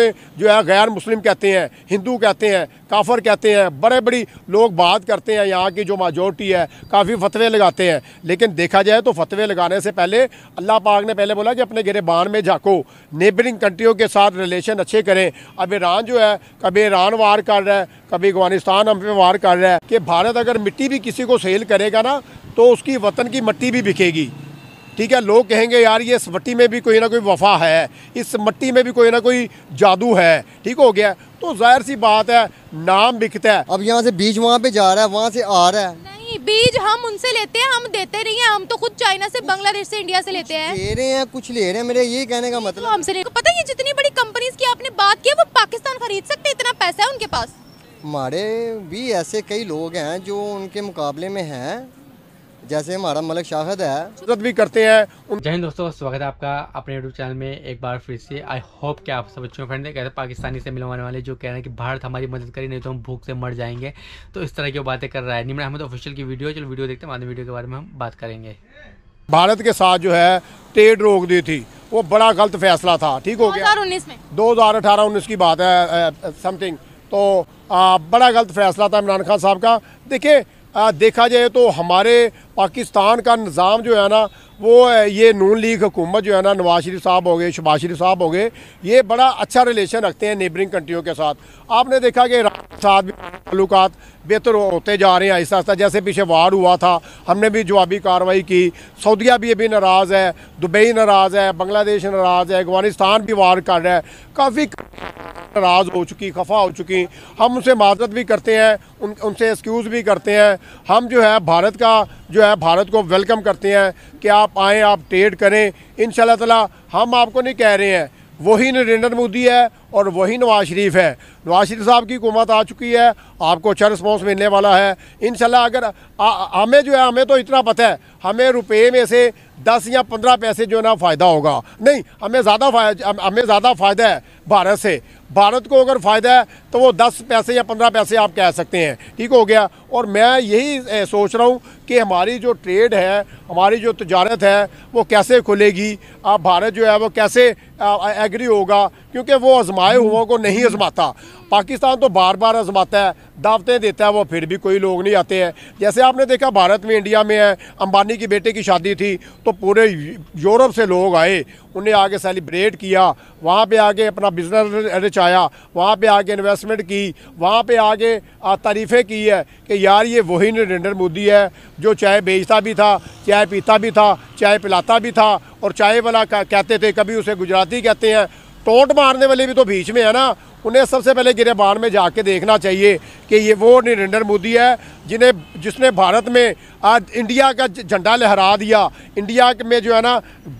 जो है गैर मुस्लिम कहते हैं हिंदू कहते हैं काफर कहते हैं बड़े बड़ी लोग बात करते हैं यहाँ की जो माजोरिटी है काफ़ी फतवे लगाते हैं लेकिन देखा जाए तो फतवे लगाने से पहले अल्लाह पाक ने पहले बोला कि अपने गिरेबान में झाँको नेबरिंग कंट्रियों के साथ रिलेशन अच्छे करें अब ईरान जो है कभी ईरान वार कर रहा है कभी अफगानिस्तान हम पे वार कर रहा है कि भारत अगर मिट्टी भी किसी को सेल करेगा ना तो उसकी वतन की मट्टी भी बिकेगी ठीक है लोग कहेंगे यार ये इस मट्टी में भी कोई ना कोई वफा है इस मट्टी में भी कोई ना कोई जादू है ठीक हो गया तो जाहिर सी बात है नाम बिकता है अब यहाँ से बीज वहाँ पे जा रहा है वहाँ से आ रहा है नहीं बीज हम उनसे लेते हैं हम देते नहीं है हम तो खुद चाइना से बांग्लादेश से इंडिया से लेते हैं ले रहे हैं कुछ ले रहे हैं मेरे ये कहने का मतलब तो हमसे नहीं पता ये जितनी बड़ी कंपनीज की आपने बात की वो पाकिस्तान खरीद सकते इतना पैसा है उनके पास हमारे भी ऐसे कई लोग हैं जो उनके मुकाबले में हैं जैसे हमारा मलक शाहद है मदद भी करते हैं उन... जय हिंद दोस्तों स्वागत है आपका अपने यूट्यूब चैनल में एक बार फिर से आई होप कि आप सब अच्छे फ्रेंड है कहते पाकिस्तानी से मिलवाने वाले जो कह रहे हैं कि भारत हमारी मदद करे नहीं तो हम भूख से मर जाएंगे तो इस तरह की बातें कर रहा है निमरा अहमद ऑफिशियल की वीडियो चलो वीडियो देखते हैं बाद वीडियो के बारे में हम बात करेंगे भारत के साथ जो है ट्रेड रोक दी थी वो बड़ा गलत फैसला था ठीक हो गया दो हजार अठारह उन्नीस की बात है समथिंग तो आ, बड़ा गलत फैसला था इमरान खान साहब का देखिये देखा जाए तो हमारे पाकिस्तान का निज़ाम जो है ना वो ये नून लीग हुकूमत जो है ना नवाज शरीफ साहब हो गए शबाज शरीफ साहब हो गए ये बड़ा अच्छा रिलेशन रखते हैं नेबरिंग कंट्रियों के साथ आपने देखा कि के साथ भी तल्लुक बेहतर होते जा रहे हैं आहिस्ता आहिस्ता जैसे पीछे वार हुआ था हमने भी जवाबी कार्रवाई की सऊदिया भी अभी नाराज़ है दुबई नाराज़ है बांग्लादेश नाराज़ है अफगानिस्तान भी वार कर रहा है काफ़ी नाराज़ हो चुकी खफा हो चुकी हम उनसे माजत भी करते हैं उन उनसे एक्सक्यूज़ भी करते हैं हम जो है भारत का जो है भारत को वेलकम करते हैं कि आप आप आएँ आप ट्रेड करें इन ताला हम आपको नहीं कह रहे हैं वही नरेंद्र मोदी है और वही नवाज शरीफ है नवाज शरीफ साहब की हुकूमत आ चुकी है आपको अच्छा रिस्पॉन्स मिलने वाला है इन अगर हमें जो है हमें तो इतना पता है हमें रुपये में से दस या पंद्रह पैसे जो है ना फ़ायदा होगा नहीं हमें ज़्यादा हमें ज़्यादा फ़ायदा है भारत से भारत को अगर फ़ायदा है तो वो दस पैसे या पंद्रह पैसे आप कह सकते हैं ठीक हो गया और मैं यही सोच रहा हूँ कि हमारी जो ट्रेड है हमारी जो तजारत है वो कैसे खुलेगी आप भारत जो है वो कैसे एग्री होगा क्योंकि वो आजमाए हुओं को नहीं आजमाता पाकिस्तान तो बार बार आजमाता है दावतें देता है वो फिर भी कोई लोग नहीं आते हैं जैसे आपने देखा भारत में इंडिया में है अंबानी की बेटे की शादी थी तो पूरे यूरोप से लोग आए उन्हें आगे सेलिब्रेट किया वहाँ पे आगे अपना बिजनेस रचाया वहाँ पे आगे इन्वेस्टमेंट की वहाँ पे आगे तारीफ़ें की है कि यार ये वही नरेंद्र मोदी है जो चाय बेचता भी था चाय पीता भी था चाय पिलाता भी था और चाय वाला कहते थे कभी उसे गुजराती कहते हैं टोट मारने वाले भी तो बीच में है ना उन्हें सबसे पहले गिरेबान में जाके देखना चाहिए कि ये वो नरेंद्र मोदी है जिन्हें जिसने भारत में आज इंडिया का झंडा लहरा दिया इंडिया में जो है ना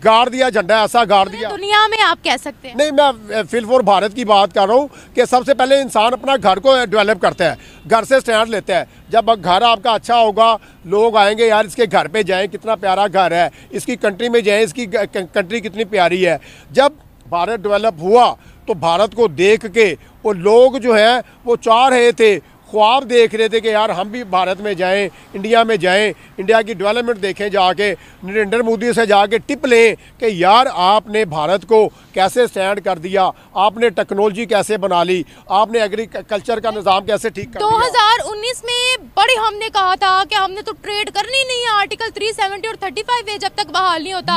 गाड़ दिया झंडा ऐसा गाड़ दिया दुनिया में आप कह सकते हैं नहीं मैं फिल फॉर भारत की बात कर रहा हूँ कि सबसे पहले इंसान अपना घर को डेवलप करता है घर से स्टैंड लेता है जब घर आपका अच्छा होगा लोग आएंगे यार इसके घर पर जाए कितना प्यारा घर है इसकी कंट्री में जाए इसकी कंट्री कितनी प्यारी है जब भारत डेवलप हुआ तो भारत को देख के वो लोग जो है वो चाह रहे थे ख्वाब देख रहे थे कि यार हम भी भारत में जाएं इंडिया में जाएं इंडिया की डेवलपमेंट देखें जाके नरेंद्र मोदी से जाके टिप लें कि यार आपने भारत को कैसे स्टैंड कर दिया आपने टेक्नोलॉजी कैसे बना ली आपने एग्रीकल्चर का निज़ाम कैसे ठीक कर 2019 में बड़े हमने कहा था कि हमने तो ट्रेड करनी नहीं है आर्टिकल 370 और थर्टी फाइव जब तक बहाल नहीं होता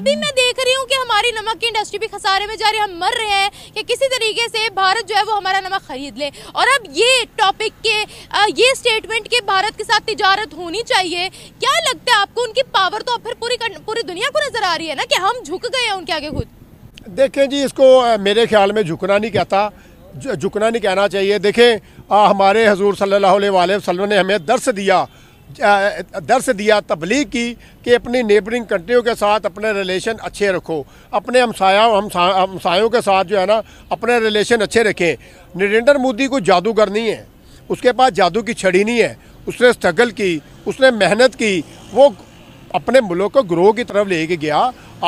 अभी मैं देख रही हूँ कि हमारी नमक की इंडस्ट्री भी खसारे में जा रही हम मर रहे हैं कि किसी तरीके से भारत जो है वो हमारा नमक खरीद ले और अब ये टॉपिक नाइक के ये स्टेटमेंट के भारत के साथ तजारत होनी चाहिए क्या लगता है आपको उनकी पावर तो फिर पूरी पूरी दुनिया को नज़र आ रही है ना कि हम झुक गए हैं उनके आगे खुद देखें जी इसको मेरे ख्याल में झुकना नहीं कहता झुकना नहीं कहना चाहिए देखें आ, हमारे हजूर सल्लल्लाहु वसलम ने हमें दर्श दिया दर्श दिया तबलीग की कि अपनी नेबरिंग कंट्रियों के साथ अपने रिलेशन अच्छे रखो अपने हमसाया हमसायों के साथ जो है ना अपने रिलेशन अच्छे रखें नरेंद्र मोदी कोई जादूगर नहीं है उसके पास जादू की छड़ी नहीं है उसने स्ट्रगल की उसने मेहनत की वो अपने मुल्क को ग्रोह की तरफ लेके गया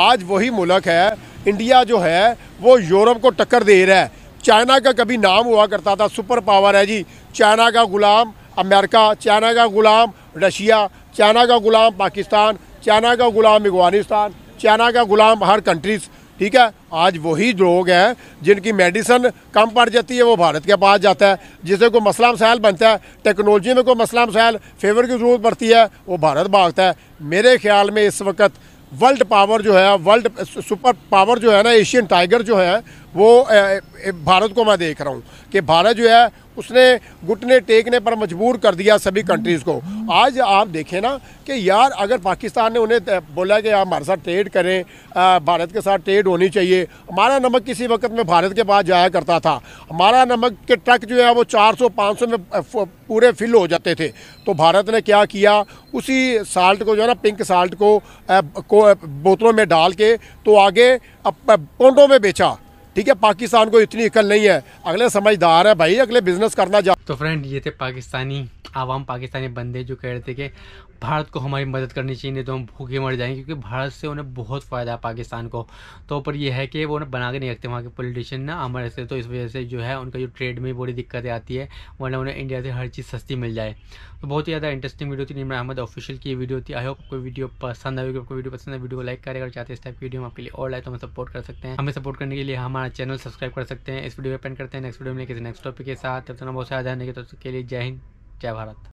आज वही मुल्क है इंडिया जो है वो यूरोप को टक्कर दे रहा है चाइना का कभी नाम हुआ करता था सुपर पावर है जी चाइना का गुलाम अमेरिका चाइना का गुलाम रशिया चाइना का गुलाम पाकिस्तान चाइना का गुलाम अफगानिस्तान चाइना का गुलाम हर कंट्रीज़ ठीक है आज वही लोग हैं जिनकी मेडिसिन कम पड़ जाती है वो भारत के पास जाता है जिसे कोई मसला मसाइल बनता है टेक्नोलॉजी में कोई मसला मसाइल फेवर की ज़रूरत पड़ती है वो भारत भागता है मेरे ख्याल में इस वक्त वर्ल्ड पावर जो है वर्ल्ड सुपर पावर जो है ना एशियन टाइगर जो है वो भारत को मैं देख रहा हूँ कि भारत जो है उसने घुटने टेकने पर मजबूर कर दिया सभी कंट्रीज़ को आज आप देखें ना कि यार अगर पाकिस्तान ने उन्हें बोला कि आप हमारे साथ ट्रेड करें भारत के साथ ट्रेड होनी चाहिए हमारा नमक किसी वक्त में भारत के पास जाया करता था हमारा नमक के ट्रक जो है वो 400 500 में पूरे फिल हो जाते थे तो भारत ने क्या किया उसी साल्ट को जो है ना पिंक साल्ट को, को बोतलों में डाल के तो आगे पौंडों में बेचा ठीक है पाकिस्तान को इतनी अकल नहीं है अगले समझदार है भाई अगले बिजनेस करना जा तो फ्रेंड ये थे पाकिस्तानी आवाम पाकिस्तानी बंदे जो कह रहे थे कि भारत को हमारी मदद करनी चाहिए नहीं तो हम भूखे मर जाएंगे क्योंकि भारत से उन्हें बहुत फ़ायदा है पाकिस्तान को तो पर यह है कि वो उन्हें बना के नहीं रखते वहाँ के पॉलिटिशियन ना हमारे से तो इस वजह से जो है उनका जो ट्रेड में बड़ी दिक्कतें आती है वरना उन्हें इंडिया से हर चीज़ सस्ती मिल जाए तो बहुत ही ज़्यादा इंटरेस्टिंग वीडियो थी निमरा अहमद ऑफिशियल की वीडियो थी आई होप आपको वीडियो पसंद आई आपको वीडियो पसंद है वीडियो को लाइक करेगा अगर चाहते हैं इस टाइप की वीडियो हम आपके लिए और लाइक तो हमें सपोर्ट कर सकते हैं हमें सपोर्ट करने के लिए हमारा चैनल सब्सक्राइब कर सकते हैं इस वीडियो में पेंड करते हैं नेक्स्ट वीडियो में किसी नेक्स्ट टॉपिक के साथ तब तक बहुत सारा ध्यान देखिए तो के लिए जय हिंद जय भारत